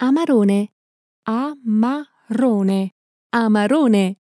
Amarone. Amarone. Amarone.